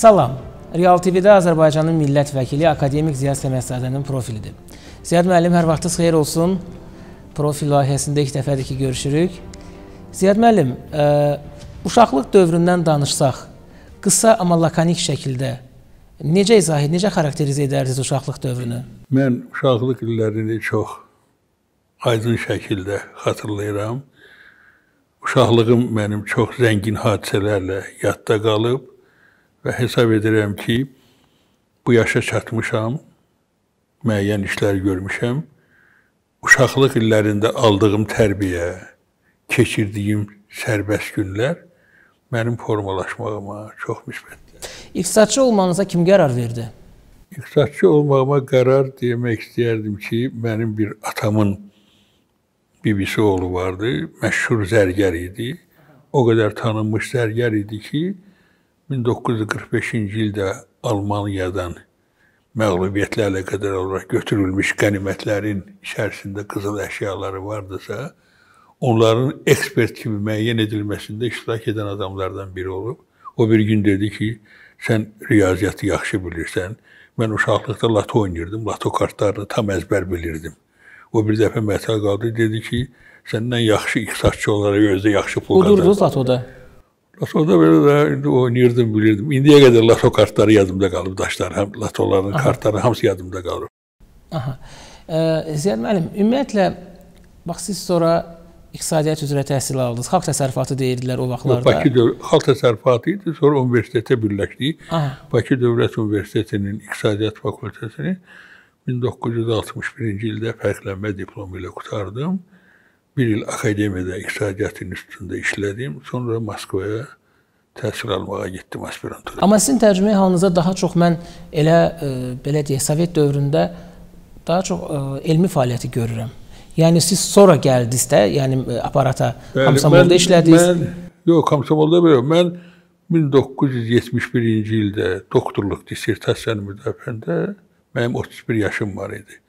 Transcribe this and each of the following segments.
Salam. Real TV-də Azərbaycanın millət vəkili akademik Ziya Səmədsadənin profilidir. Ziyad müəllim, hər vaxtınız xeyir olsun. Profil layihəsində ilk dəfədir ki, görüşürük. Ziyad müəllim, ə, e, uşaqlıq dövründən danışsaq, qısa amma lakanik şəkildə necə izah edin, necə xarakterizə edərdiniz uşaqlıq dövrünü? Mən uşaqlıq illərini çox aydın şəkildə xatırlayıram. Uşaqlığım mənim çox zəngin hadisələrlə yadda qalıb və hesab edirəm ki, bu yaşa çatmışam, müəyyən işlər görmüşəm. Uşaqlıq illərində aldığım tərbiyə, keçirdiyim sərbəst günlər mənim formalaşmağıma çox müsbətdir. İqtisadçı olmanıza kim qərar verdi? İqtisadçı olmağıma qərar demək istəyərdim ki, mənim bir atamın bibisi oğlu vardı, məşhur zərgər idi. O qədər tanınmış zərgər idi ki, 1945-ci ildə Almaniyadan məğlubiyyətlərlə qədər olaraq götürülmüş qənimətlərin içərisində qızıl əşyaları vardısa, onların ekspert kimi müəyyən edilməsində iştirak edən adamlardan biri olub. O bir gün dedi ki, sən riyaziyyatı yaxşı bilirsən. Mən uşaqlıqda lato oynayırdım, lato kartlarını tam əzbər bilirdim. O bir dəfə məta qaldı, dedi ki, səndən yaxşı iqtisadçı olaraq özdə yaxşı pul qazanır. Qudurdunuz latoda? Latoda belə də indi oynayırdım, bilirdim. İndiyə qədər lato kartları yadımda qalıb, daşlar, həm latoların Aha. kartları hamısı yadımda qalıb. Aha. E, Ziyad müəllim, ümumiyyətlə bax siz sonra iqtisadiyyat üzrə təhsil aldınız. Xalq təsərrüfatı deyirdilər o vaxtlarda. Yox, Bakı dövr xalq təsərrüfatı idi, sonra universitetə birləşdik. Aha. Bakı Dövlət Universitetinin iqtisadiyyat fakültəsini 1961-ci ildə fərqlənmə diplomu ilə qutardım. Aha bir il akademiyada iqtisadiyyat institutunda işlədim. Sonra Moskvaya təhsil almağa getdim aspiranturada. Amma sizin tərcümeyi halınıza daha çox mən elə e, belə deyək, Sovet dövründə daha çox e, elmi fəaliyyəti görürəm. Yəni siz sonra gəldiniz də, yəni e, aparata Bəli, Komsomolda işlədiniz. Mən yox, Komsomolda belə. Mən 1971-ci ildə doktorluq dissertasiyanın müdafiəndə mənim 31 yaşım var idi.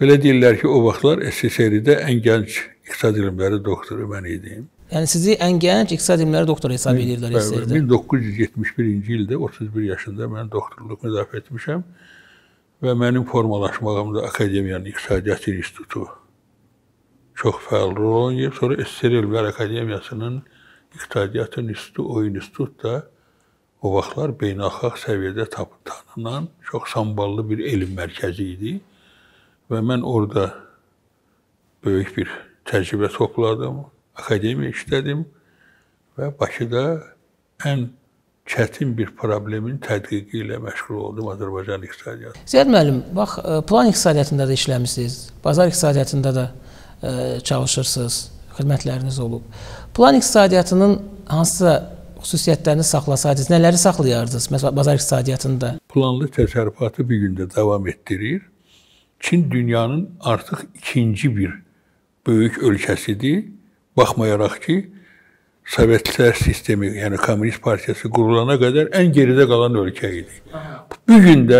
Belə deyirlər ki, o vaxtlar SSRİ-də ən gənc İqtisad elmləri doktoru mən idim. Yəni sizi ən gənc iqtisad elmləri doktoru hesab edirlər SSR-də. 1971-ci ildə 31 yaşında mən doktorluq müdafiə etmişəm və mənim formalaşmağımda Akademiyanın İqtisadiyyat İnstitutu çox fəal rol oynayıb. Sonra SSR Elmlər Akademiyasının İqtisadiyyat İnstitutu, o institut da o vaxtlar beynəlxalq səviyyədə tanınan çox samballı bir elm mərkəzi idi və mən orada böyük bir təcrübə topladım, akademiya işlədim və Bakıda ən çətin bir problemin tədqiqi ilə məşğul oldum Azərbaycan iqtisadiyyatı. Ziyad müəllim, bax e, plan iqtisadiyyatında da işləmisiniz, bazar iqtisadiyyatında da ə, e, çalışırsınız, xidmətləriniz olub. Plan iqtisadiyyatının hansısa xüsusiyyətlərini saxlasaydınız, nələri saxlayardınız? Məsələn, bazar iqtisadiyyatında planlı təsərrüfatı bir gündə davam etdirir. Çin dünyanın artıq ikinci bir böyük ölkəsidir. Baxmayaraq ki, Sovetlər sistemi, yəni Komünist Partiyası qurulana qədər ən geridə qalan ölkə idi. Bu gün də,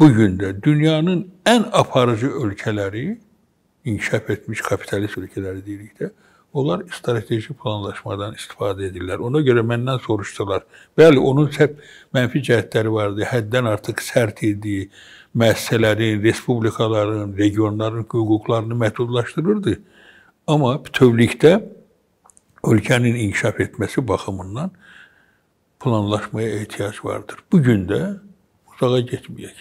bu gün də dünyanın ən aparıcı ölkələri, inkişaf etmiş kapitalist ölkələri deyirik də, onlar strateji planlaşmadan istifadə edirlər. Ona görə məndən soruşdular. Bəli, onun çəp mənfi cəhətləri vardı. Həddən artıq sərt idi. Müəssisələrin, respublikaların, regionların hüquqlarını məhdudlaşdırırdı. Amma bütövlükdə ölkənin inkişaf etməsi baxımından planlaşmaya ehtiyac vardır. Bu gün də uzağa getməyək.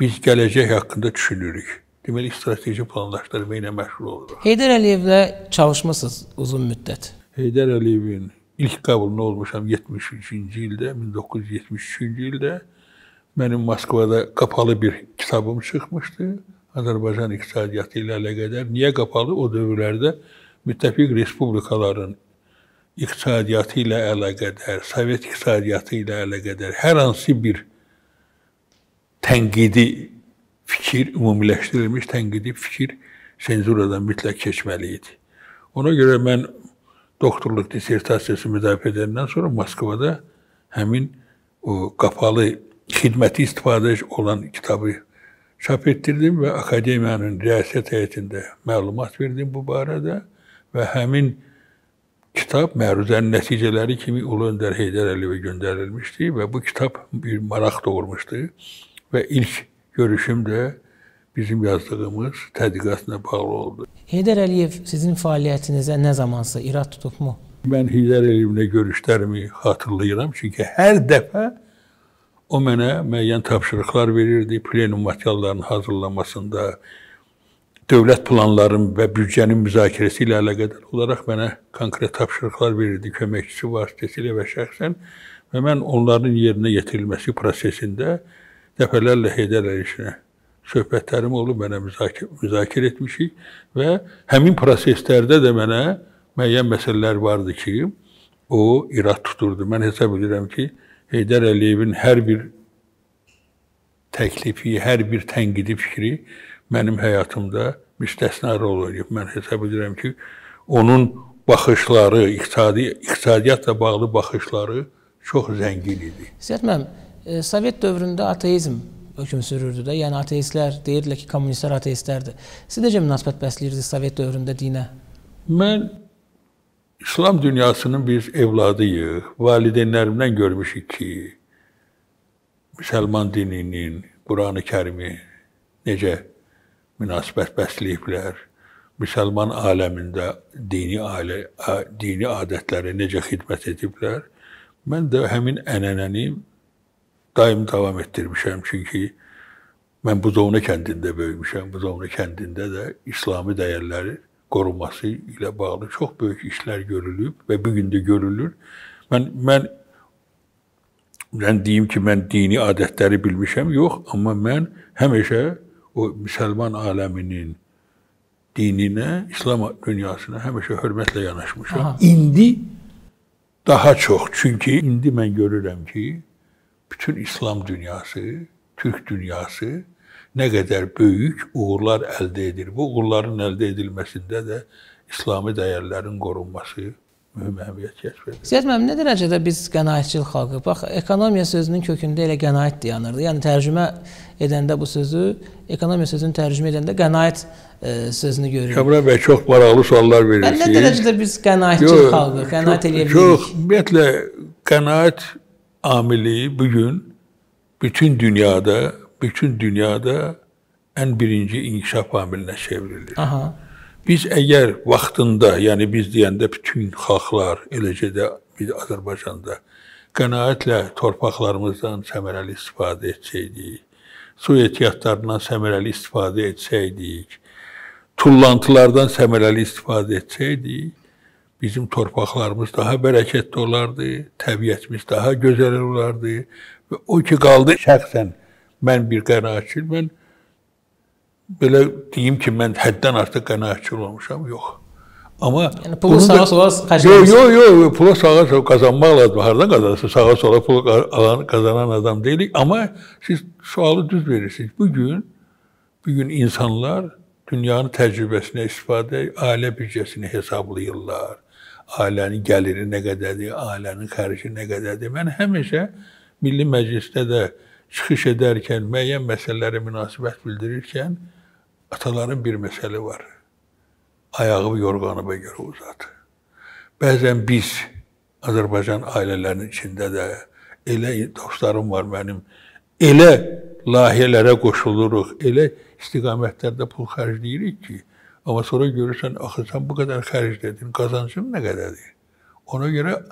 Biz gələcək haqqında düşünürük. Deməli, strateji planlaşdırma ilə məşğul oluruq. Heydər Əliyevlə çalışmısınız uzun müddət. Heydər Əliyevin ilk qəbuluna olmuşam 73-cü ildə, 1973-cü ildə mənim Moskvada qapalı bir kitabım çıxmışdı. Azərbaycan iqtisadiyyatı ilə əlaqədar niyə qapalı o dövrlərdə müttəfiq respublikaların iqtisadiyyatı ilə əlaqədar, Sovet iqtisadiyyatı ilə əlaqədar hər hansı bir tənqidi fikir, ümumiləşdirilmiş tənqidi fikir senzuradan mütləq keçməli idi. Ona görə mən doktorluq dissertasiyası müdafiə edəndən sonra Moskvada həmin o qapalı xidməti istifadə olan kitabı çap etdirdim və akademiyanın riyasət heyətində məlumat verdim bu barədə və həmin kitab məruzənin nəticələri kimi Ulu Öndər Heydər Əliyevə göndərilmişdi və bu kitab bir maraq doğurmuşdu və ilk görüşüm də bizim yazdığımız tədqiqatla bağlı oldu. Heydər Əliyev sizin fəaliyyətinizə nə zamansa irad tutubmu? Mən Heydər Əliyevlə görüşlərimi xatırlayıram, çünki hər dəfə O Omen'e meyen tapşırıklar verirdi. Plenum materyalarının hazırlanmasında, devlet planların ve büyücenin müzakeresiyle alakadar olarak bana konkret tapşırıklar verirdi kömekçisi vasıtasıyla ve şahsen. Ve ben onların yerine getirilmesi prosesinde defelerle Heydər Əlişinə söhbətlərim olub, mənə müzakir, müzakir etmişik və həmin proseslərdə də mənə müəyyən məsələlər vardı ki, o irad tuturdu. Mən hesab edirəm ki, Heydər Əliyevin hər bir təklifi, hər bir tənqidi fikri mənim həyatımda müstəsna rol oynayıb. Mən hesab edirəm ki, onun baxışları, iqtisadi iqtisadiyyatla bağlı baxışları çox zəngin idi. Sizət mənim e, Sovet dövründə ateizm hökm sürürdü də. Yəni ateistlər deyirdilər ki, kommunistlər ateistlərdir. Siz necə münasibət bəsləyirdiniz Sovet dövründə dinə? Mən İslam dünyasının bir evladıyıq. Valideynlərimdən görmüşük ki, müsəlman dininin, Qurani kərimi necə münasibət bəsləyiblər. Müsəlman aləmində dini ailə, dini adətlərə necə xidmət ediblər. Mən də həmin ənənəni daim davam etdirmişəm. Çünki mən Buzovna kəndində böyümüşəm. Buzovna kəndində də İslami dəyərləri qoruması ilə bağlı çox böyük işlər görülüb və bu gün də görülür. Mən mən mən deyim ki, mən dini adətləri bilmişəm, yox, amma mən həmişə o müsəlman aləminin dininə, İslam dünyasına həmişə hörmətlə yanaşmışam. Aha. İndi daha çox, çünki indi mən görürəm ki, bütün İslam dünyası, Türk dünyası nə qədər böyük uğurlar əldə edir. Bu uğurların əldə edilməsində də İslami dəyərlərin qorunması mühüm əhəmiyyət kəsb edir. Siyad müəllim, nə dərəcədə biz qənaətçil xalqıq? Bax, ekonomiya sözünün kökündə elə qənaət dayanırdı. Yəni tərcümə edəndə bu sözü, ekonomiya sözünü tərcümə edəndə qənaət e, sözünü görürük. Kəmran bəy, çox maraqlı suallar verirsiniz. Nə dərəcədə biz qənaətçil xalqıq? Qənaət eləyə bilirik? Çox, ümumiyyətlə qənaət amili bu gün bütün dünyada bütün dünyada en birinci inkişaf hamiline çevrilir. Aha. Biz eğer vaktında, yani biz deyəndə bütün xalqlar, eləcə də biz Azərbaycanda qənaətlə torpaqlarımızdan səmərəli istifadə etsəydik, su ehtiyatlarından səmərəli istifadə etsəydik, tullantılardan səmərəli istifadə etsəydik, bizim torpaqlarımız daha bərəkətli olardı, təbiətimiz daha gözəl olardı və o ki qaldı şəxsən Ben bir kanaatçil, ben böyle diyeyim ki ben hadden artık kanaatçil olmuşum, yok. Ama yani pulu sağa da, sola kaçmamış. Yok yok yok pulu sağa sola kazanmak lazım. Hardan kazansın. Sağa sola pulu alan, kazanan adam değilik ama siz sualı düz verirsiniz. Bugün bugün insanlar dünyanın tecrübesine istifade aile bütçesini hesaplıyorlar. Ailenin geliri ne kadardır, ailenin karışı ne kadardır. Ben hemşe Milli Meclis'te de çıkış ederken, meyen meselelere münasebet bildirirken ataların bir mesele var. Ayağı yorganı göre uzadı. Bazen biz Azerbaycan ailelerinin içinde de ele dostlarım var benim. Ele lahiyelere koşuluruk. Ele istikametlerde pul harcayırız ki. Ama sonra görürsen, ah sen bu kadar harcadın, kazancın ne kadardı? Ona göre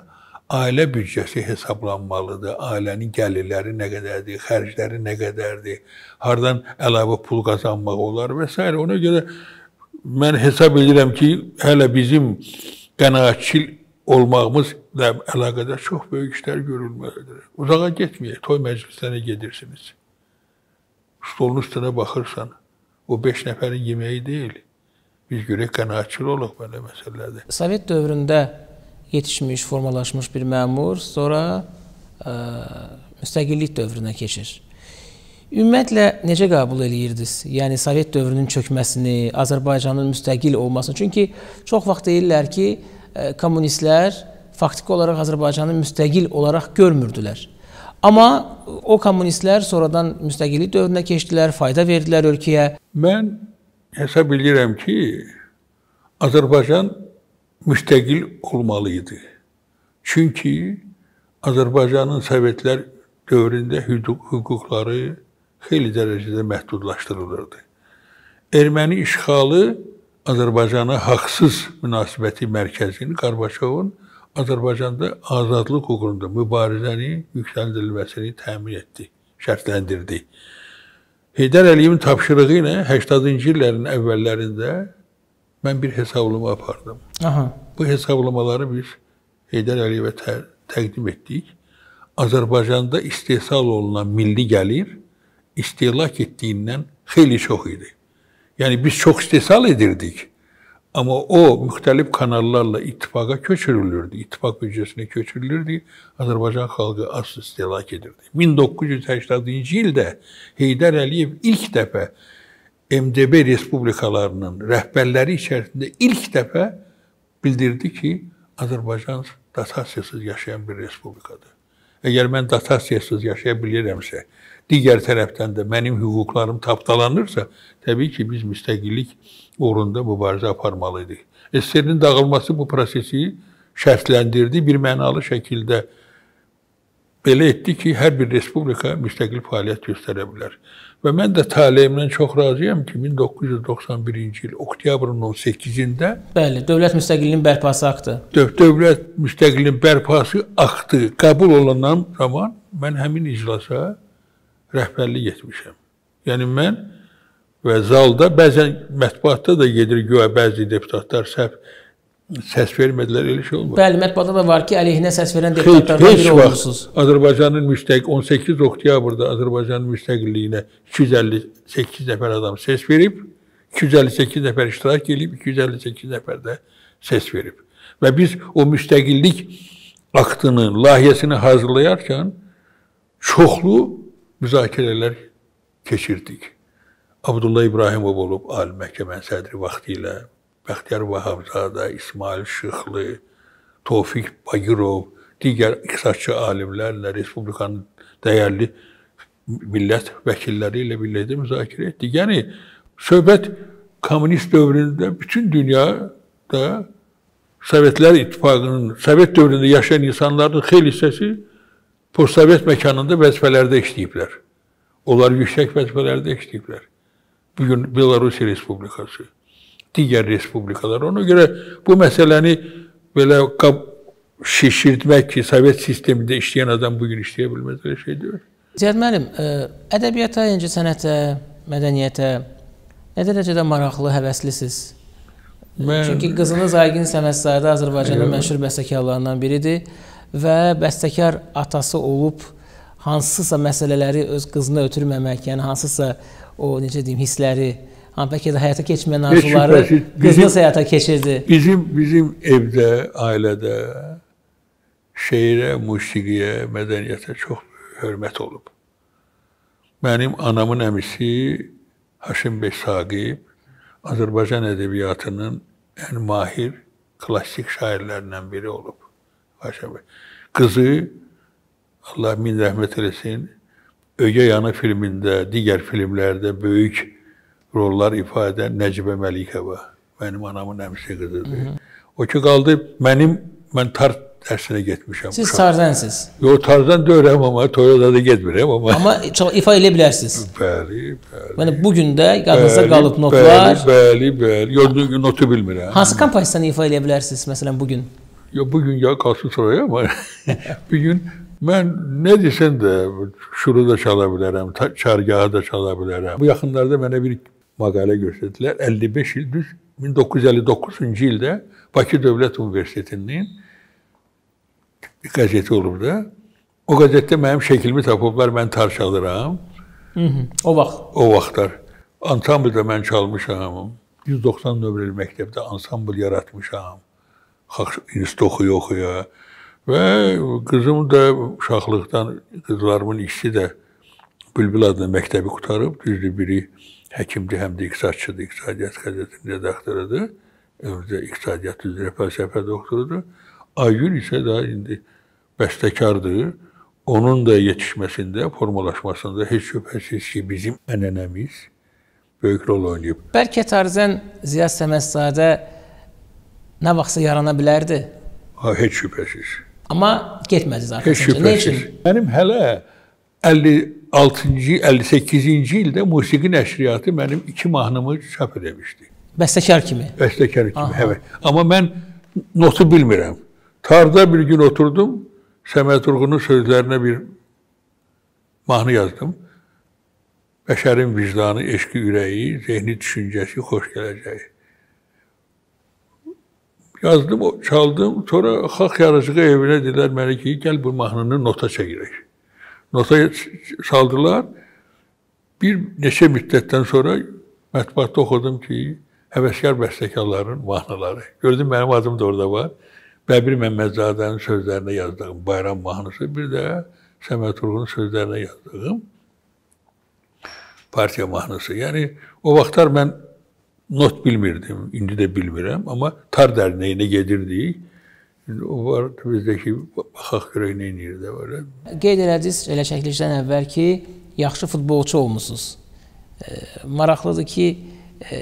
ailə büdcəsi hesablanmalıdır. Ailənin gəlirləri nə qədərdir, xərcləri nə qədərdir, hardan əlavə pul qazanmaq olar və s. Ona görə mən hesab edirəm ki, hələ bizim qənaətçil olmağımızla əlaqədar çox böyük işlər görülməlidir. Uzağa getməyək, toy məclislərinə gedirsiniz. Stolun üstünə baxırsan, o 5 nəfərin yeməyi deyil. Biz görək qənaətçil olaq belə məsələlərdə. Sovet dövründə yetişmiş, formalaşmış bir məmur sonra ə, e, müstəqillik dövrünə keçir. Ümumiyyətlə necə qəbul eləyirdiniz? Yəni Sovet dövrünün çökməsini, Azərbaycanın müstəqil olmasını. Çünki çox vaxt deyirlər ki, ə, e, kommunistlər faktiki olaraq Azərbaycanı müstəqil olaraq görmürdülər. Amma o kommunistlər sonradan müstəqillik dövrünə keçdilər, fayda verdilər ölkəyə. Mən hesab edirəm ki, Azərbaycan müstəqil olmalıydı. Çünki Azərbaycanın Sovetlər dövründə hüquq, hüquqları xeyli dərəcədə məhdudlaşdırılırdı. Erməni işğalı Azərbaycana haqsız münasibəti mərkəzini Qarbaçovun Azərbaycanda azadlıq uğrunda mübarizəni yüksəldilməsini təmin etdi, şərtləndirdi. Heydər Əliyevin tapşırığı ilə 80-ci illərin əvvəllərində ben bir hesaplama yapardım. Aha. Bu hesaplamaları biz Heydar Aliyev'e ter, takdim ettik. Azerbaycan'da istihsal olunan milli gelir istilak ettiğinden heyli çok idi. Yani biz çok istihsal edirdik. Ama o mühtelif kanallarla ittifaka köçürülürdü. İttifak bütçesine köçürülürdü. Azerbaycan halkı az istilak edirdi. 1980. yılda Heydar Aliyev ilk defa MDB respublikalarının rəhbərləri içərisində ilk dəfə bildirdi ki, Azərbaycan datasiyasız yaşayan bir respublikadır. Əgər mən datasiyasız yaşaya bilirəmsə, digər tərəfdən də mənim hüquqlarım tapdalanırsa, təbii ki, biz müstəqillik uğrunda mübarizə aparmalı idik. SSR-nin dağılması bu prosesi şərtləndirdi, birmənalı şəkildə belə etdi ki, hər bir respublika müstəqil fəaliyyət göstərə bilər. Və mən də taleyimdən çox razıyam ki, 1991-ci il oktyabrın 18-də Bəli, dövlət müstəqilliyinin bərpası aktı. Döv dövlət müstəqilliyinin bərpası aktı qəbul olunan zaman mən həmin iclasa rəhbərlik etmişəm. Yəni mən və zalda bəzən mətbuatda da gedir güya bəzi deputatlar səhv səs vermədilər, elə şey olmur. Bəli, mətbuatda da var ki, əleyhinə səs verən deputatlardan biri olmusunuz. Azərbaycanın müstəq 18 oktyabrda Azərbaycanın müstəqilliyinə 258 nəfər adam səs verib, 258 nəfər iştirak edib, 258 nəfər də səs verib. Və biz o müstəqillik aktını, layihəsini hazırlayarkən çoxlu müzakirələr keçirdik. Abdullah İbrahimov olub ali məhkəmənin sədri vaxtı ilə Bəxtiyar Vahabzadə, İsmail Şıxlı, Tofiq Bagirov, digər iqtisadçı alimlərlə, Respublikanın dəyərli millət vəkilləri ilə birlikdə müzakirə etdik. Yəni, söhbət komünist dövründə bütün dünyada Sovetler İttifakı'nın, Sovet dövründe yaşayan insanların xeyli hissəsi sovet məkanında vəzifələrdə işləyiblər. Onlar yüksək vəzifələrdə işləyiblər. Bugün Belarus Respublikası, digər respublikalar. Ona görə bu məsələni belə şişirtmək ki, Sovet sistemində işləyən adam bu gün işləyə bilməz belə şey deyil. Cəd müəllim, e, ədəbiyyata, incə sənətə, mədəniyyətə nə dərəcədə maraqlı, həvəslisiniz? Mən... Çünki qızınız Aygün Səmədzada Azərbaycanın məşhur bəstəkarlarından biridir və bəstəkar atası olub hansısa məsələləri öz qızına ötürməmək, yəni hansısa o necə deyim hissləri Ama belki de hayata geçmeyen arzuları şüphesiz, bizim, kız nasıl hayata geçirdi? Bizim, bizim evde, ailede şehire, musikiye, medeniyete çok hürmet olup. Benim anamın emisi Haşim Bey Sagip, Azerbaycan edebiyatının en mahir klasik şairlerinden biri olup. Haşim Bey. Kızı Allah min rahmet eylesin, Öge Yanı filminde, diğer filmlerde büyük rollar ifadə Nəcibə Məlikəvə, mənim anamın əmsi qızıdır. O ki qaldı mənim mən tart dərsinə getmişəm. Siz Tarzansınız. Yox, Tarzan deyirəm amma Toyota da getmirəm amma. Amma çox ifa edə bilərsiniz. Bəli, bəli. Yəni bu gün də yadınızda qalıb notlar. Bəli, bəli. Yox, notu bilmirəm. Hansı kompozisiyanı ifa edə bilərsiniz məsələn bu gün? Yox, bu gün ya qalsın sonraya amma bu gün mən nə desən də şuru da çala bilərəm, çargahı da çala bilərəm. Bu yaxınlarda mənə bir makale göstərdilər. 55 il düz 1959-cu ildə Bakı Dövlət Universitetinin bir qəzeti olub da. O qəzetdə mənim şəklimi tapıblar, mən tar çalıram. Hı -hı, o vaxt. O vaxtlar. Ansamblda mən çalmışam. 190 nömrəli məktəbdə ansambl yaratmışam. Xalq institutu oxuya oxuya. Və qızım da uşaqlıqdan, qızlarımın ikisi də Bülbül adlı məktəbi qutarıb, düzdür biri Həkimdir, həm də iqtisadçıdır, İqtisadiyyat qəzetinin redaktorudur. Ömrüdə iqtisadiyyat üzrə fəlsəfə doktorudur. Aygün isə daha indi bəstəkardır. Onun da yetişməsində, formalaşmasında heç şübhəsiz ki, bizim ənənəmiz böyük rol oynayıb. Bəlkə Tarzən Ziya Səmədzadə nə vaxtsa yarana bilərdi. Ha, heç şübhəsiz. Amma getmədi zaten. Heç şübhəsiz. Nə üçün? Mənim hələ 50 6. 58. ilde Musiki Neşriyatı benim iki mahnımı çap edilmişti. Bestekar kimi? Bestekar kimi, Aha. evet. Ama ben notu bilmirəm. Tarda bir gün oturdum, Səməd Urğunun sözlerine bir mahnı yazdım. Beşerin vicdanı, eşqi ürəyi, zehni düşüncəsi xoş gələcəyi. Yazdım, çaldım, sonra xalq yarıcığı evine dedilər mənə ki, gəl bu mahnını nota çəkirək. notaya saldılar. Bir neçə müddətdən sonra mətbuatda oxudum ki, həvəskar bəstəkarların mahnıları. Gördüm mənim adım da orada var. Bəbir Məmmədzadənin sözlərinə yazdığım Bayram mahnısı, bir də Səməd Urğunun sözlərinə yazdığım partiya mahnısı. Yəni o vaxtlar mən not bilmirdim, indi də bilmirəm, amma tar dərnəyinə gedirdik. İndi o var, bizdəki baxaq görək nə eləyir də belə. Qeyd elədiniz elə çəkilişdən əvvəl ki, yaxşı futbolçu olmusunuz. E, maraqlıdır ki, e,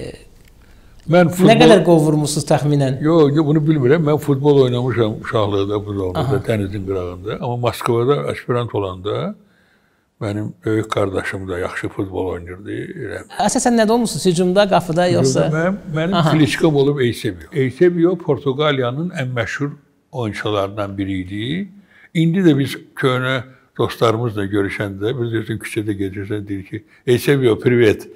Mən futbol... Nə qədər qol vurmusunuz təxminən? Yox, yo, bunu bilmirəm. Mən futbol oynamışam uşaqlıqda, buzovluqda, dənizin qırağında. Amma Moskvada aspirant olanda mənim böyük qardaşım da yaxşı futbol oynayırdı. Elə. Əsasən nədə olmusunuz? Hücumda, qapıda yoxsa? Hücumda mən, mənim Kliçkom olub Eusebio. Eusebio Portuqaliyanın ən məşhur oyunculardan biriydi. İndi de biz köyüne dostlarımızla görüşende, biliyorsun küçede gelirse dedi ki, ey seviyor, privet.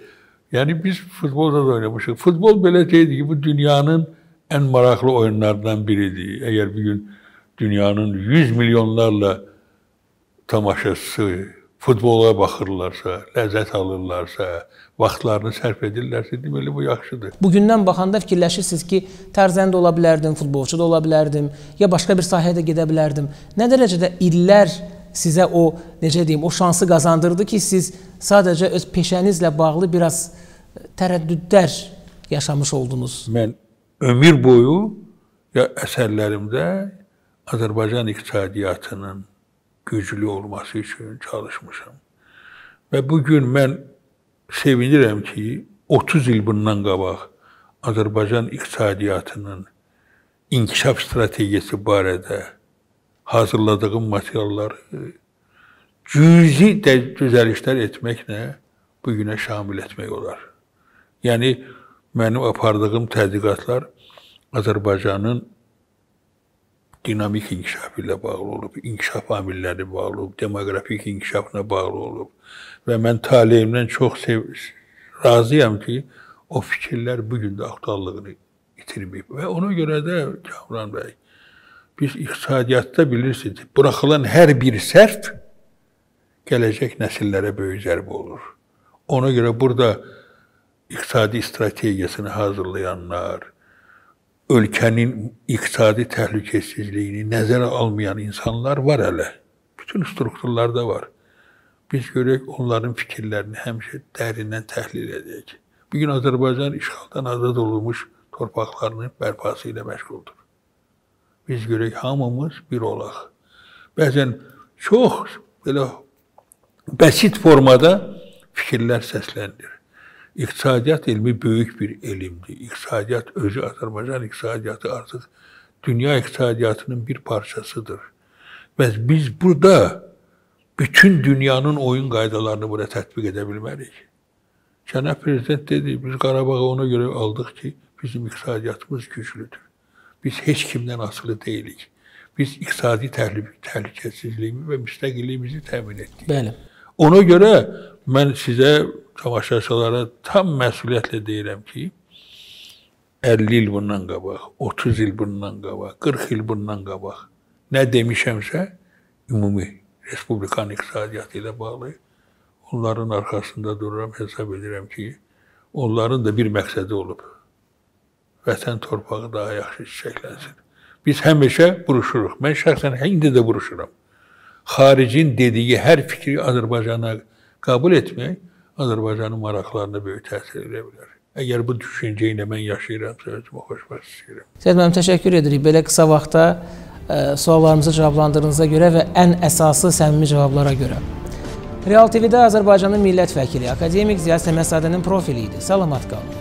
Yani biz futbolda da oynamıştık. Futbol böyle şeydi ki bu dünyanın en maraklı oyunlardan biriydi. Eğer bir gün dünyanın yüz milyonlarla tamaşası futbola baxırlarsa, ləzzət alırlarsa, vaxtlarını sərf edirlərsə, deməli bu yaxşıdır. Bugündən baxanda fikirləşirsiniz ki, tərzəndə ola bilərdim, futbolçu da ola bilərdim, ya başqa bir sahəyə də gedə bilərdim. Nə dərəcədə illər sizə o, necə deyim, o şansı qazandırdı ki, siz sadəcə öz peşənizlə bağlı biraz tərəddüdlər yaşamış oldunuz. Mən ömür boyu ya əsərlərimdə Azərbaycan iqtisadiyyatının güclü olması üçün çalışmışam. Və bu gün mən sevinirəm ki, 30 il bundan qabaq Azərbaycan iqtisadiyyatının inkişaf strategiyası barədə hazırladığım materialları cüzi də düzəlişlər etməklə bu günə şamil etmək olar. Yəni mənim apardığım tədqiqatlar Azərbaycanın dinamik inkişaf ilə bağlı olub, inkişaf amilləri bağlı olub, demoqrafik inkişafına bağlı olub və mən taleyimdən çox razıyam ki, o fikirlər bu gün də aktuallığını itirməyib və ona görə də Kamran bəy biz iqtisadiyyatda bilirsiniz, buraxılan hər bir sərf gələcək nəsillərə böyük zərbə olur. Ona görə burada iqtisadi strategiyasını hazırlayanlar, ülkenin iktidadi tehlikesizliğini nezere almayan insanlar var hele. Bütün strukturlarda var. Biz görecek onların fikirlerini hemşe derinden tahlil edecek. Bugün Azerbaycan işgaldan azad olmuş torpaklarının berpasıyla meşguldür. Biz görecek hamımız bir olaq. Bəzən çok belə basit formada fikirler səsləndirir. İqtisadiyyat elmi böyük bir elmdir. İqtisadiyyat özü Azərbaycan iqtisadiyyatı artıq dünya iqtisadiyyatının bir parçasıdır. Və biz burada bütün dünyanın oyun qaydalarını bura tətbiq edə bilmərik. Cənab Prezident dedi, biz Qarabağı ona görə aldıq ki, bizim iqtisadiyyatımız güclüdür. Biz heç kimdən asılı deyilik. Biz iqtisadi təhlükəsizliyimi və müstəqilliyimizi təmin etdik. Bəli. Ona görə Mən sizə tamaşaçılara tam məsuliyyətlə deyirəm ki, 50 il bundan qabaq, 30 il bundan qabaq, 40 il bundan qabaq nə demişəmsə, ümumi respublikanın iqtisadiyyatı ilə bağlı onların arxasında dururam, hesab edirəm ki, onların da bir məqsədi olub. Vətən torpağı daha yaxşı çiçəklənsin. Biz həmişə vuruşuruq. Mən şəxsən indi də vuruşuram. Xaricin dediyi hər fikri Azərbaycana qəbul etmək Azərbaycanın maraqlarına böyük təsir edə bilər. Əgər bu düşüncə ilə mən yaşayıramsa, özümü xoşbəxt hiss Səyid müəllim, təşəkkür edirik. Belə qısa vaxtda e, suallarımızı cavablandırdığınıza görə və ən əsası səmimi cavablara görə. Real TV-də Azərbaycanın millət vəkili, akademik Ziya Səməzadənin profili idi. Salamat qalın.